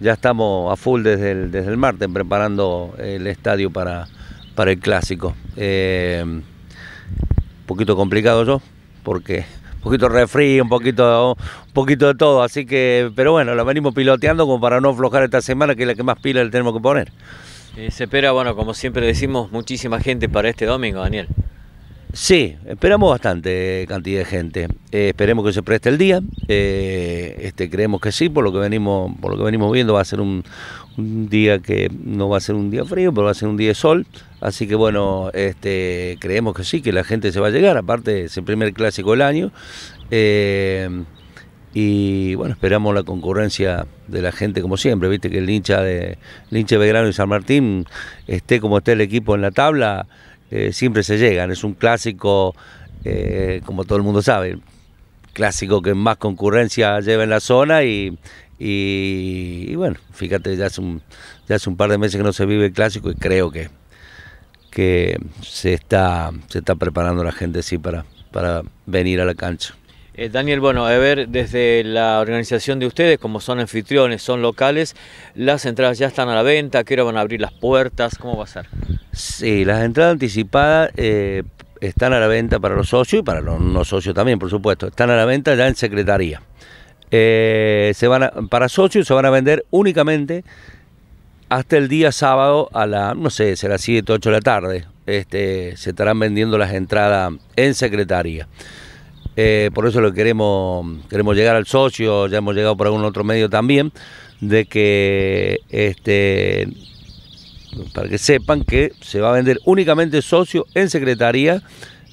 ya estamos a full desde el, desde el martes preparando el estadio para, para el clásico. un eh, poquito complicado yo, porque un poquito refri, un poquito, un poquito de todo, así que, pero bueno, lo venimos piloteando como para no aflojar esta semana, que es la que más pila le tenemos que poner. Eh, se espera, bueno, como siempre decimos, muchísima gente para este domingo, Daniel. Sí, esperamos bastante cantidad de gente. Eh, esperemos que se preste el día. Eh, este, creemos que sí, por lo que venimos, por lo que venimos viendo, va a ser un, día que no va a ser un día frío, pero va a ser un día de sol. Así que bueno, este, creemos que sí, que la gente se va a llegar. Aparte, es el primer clásico del año. Eh, y bueno, esperamos la concurrencia de la gente como siempre, viste que el hincha de Belgrano y San Martín esté como esté el equipo en la tabla, eh, siempre se llegan. Es un clásico, eh, como todo el mundo sabe, clásico que más concurrencia lleva en la zona y, bueno, fíjate, ya hace, un, ya hace un par de meses que no se vive el clásico y creo que, que se, está, se está preparando la gente sí para, para venir a la cancha. Eh, Daniel, bueno, a ver, desde la organización de ustedes, como son anfitriones, son locales, las entradas ya están a la venta, qué hora van a abrir las puertas? ¿Cómo va a ser? Sí, las entradas anticipadas eh, están a la venta para los socios y para los no socios también, por supuesto. Están a la venta ya en secretaría. Eh, se van para socios se van a vender únicamente hasta el día sábado a la, no sé, será 7, 8 de la tarde. Este, se estarán vendiendo las entradas en secretaría. Eh, por eso lo queremos, queremos llegar al socio, ya hemos llegado por algún otro medio también, de que este, para que sepan que se va a vender únicamente socio en secretaría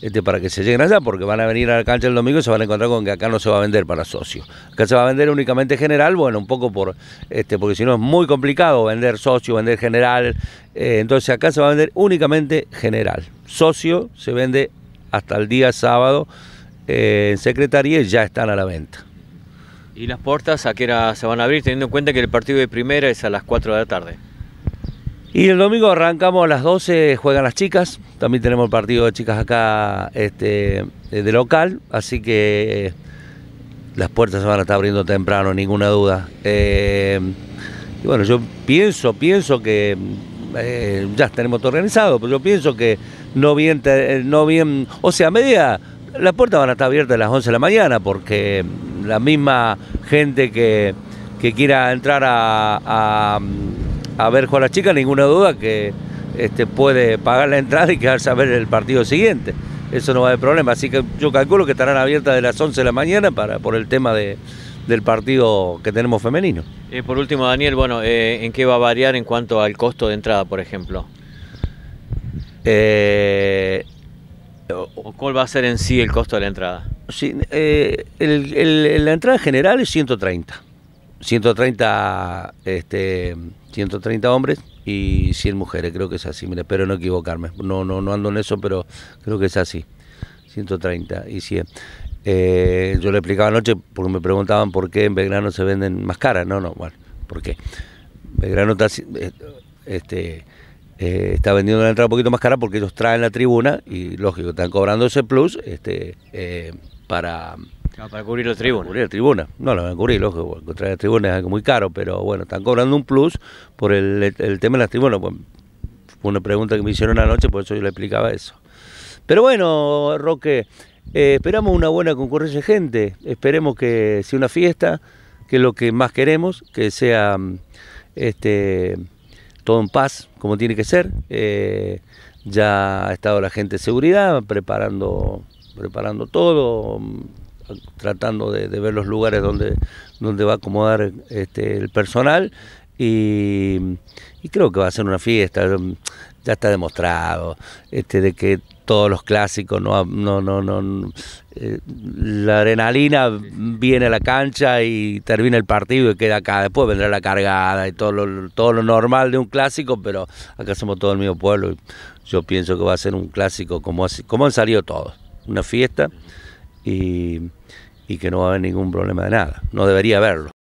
este, para que se lleguen allá, porque van a venir a la cancha el domingo y se van a encontrar con que acá no se va a vender para socio. Acá se va a vender únicamente general, bueno, un poco por, este, porque si no es muy complicado vender socio, vender general. Eh, entonces acá se va a vender únicamente general. Socio se vende hasta el día sábado eh, en secretaría ya están a la venta. ¿Y las puertas a qué hora se van a abrir, teniendo en cuenta que el partido de primera es a las 4 de la tarde? Y el domingo arrancamos a las 12, juegan las chicas, también tenemos el partido de chicas acá este, eh, de local, así que eh, las puertas se van a estar abriendo temprano, ninguna duda. y bueno, yo pienso, pienso que ya tenemos todo organizado, pero yo pienso que no bien, no bien, o sea, media las puertas van a estar abiertas a las 11 de la mañana porque la misma gente que, quiera entrar a, ver con a las chicas, ninguna duda que este, puede pagar la entrada y quedarse a ver el partido siguiente. Eso no va a haber problema. Así que yo calculo que estarán abiertas de las 11 de la mañana para, por el tema del partido que tenemos femenino. Eh, por último, Daniel, bueno, eh, ¿en qué va a variar en cuanto al costo de entrada, por ejemplo? Eh, ¿Cuál va a ser en sí el costo de la entrada? Sí, eh, la entrada general es 130. 130, este, 130 hombres y 100 mujeres, creo que es así, espero no equivocarme. No, no, no ando en eso, pero creo que es así. 130 y 100. Eh, yo le explicaba anoche porque me preguntaban por qué en Belgrano se venden más caras. No, no, bueno, ¿por qué? Belgrano está, eh, este, eh, está vendiendo una entrada un poquito más cara porque ellos traen la tribuna y, lógico, están cobrando ese plus este, eh, para... Ah, para cubrir la tribuna. cubrir tribuna. No la van a cubrir, lógico, porque traer la tribuna es algo muy caro, pero bueno, están cobrando un plus por el, tema de las tribunas. fue una pregunta que me hicieron anoche, por eso yo le explicaba eso. Pero bueno, Roque, eh, esperamos una buena concurrencia de gente. Esperemos que sea una fiesta, que es lo que más queremos, que sea este todo en paz, como tiene que ser. Eh, ya ha estado la gente de seguridad preparando, preparando todo, tratando de, ver los lugares donde, va a acomodar este, el personal y, creo que va a ser una fiesta, um, ya está demostrado, este, de que todos los clásicos, no, no, no, no eh, la adrenalina viene a la cancha y termina el partido y queda acá, después vendrá la cargada y todo lo, todo lo normal de un clásico, pero acá somos todo el mismo pueblo y yo pienso que va a ser un clásico como, como han salido todos, una fiesta y, y que no va a haber ningún problema de nada, no debería haberlo.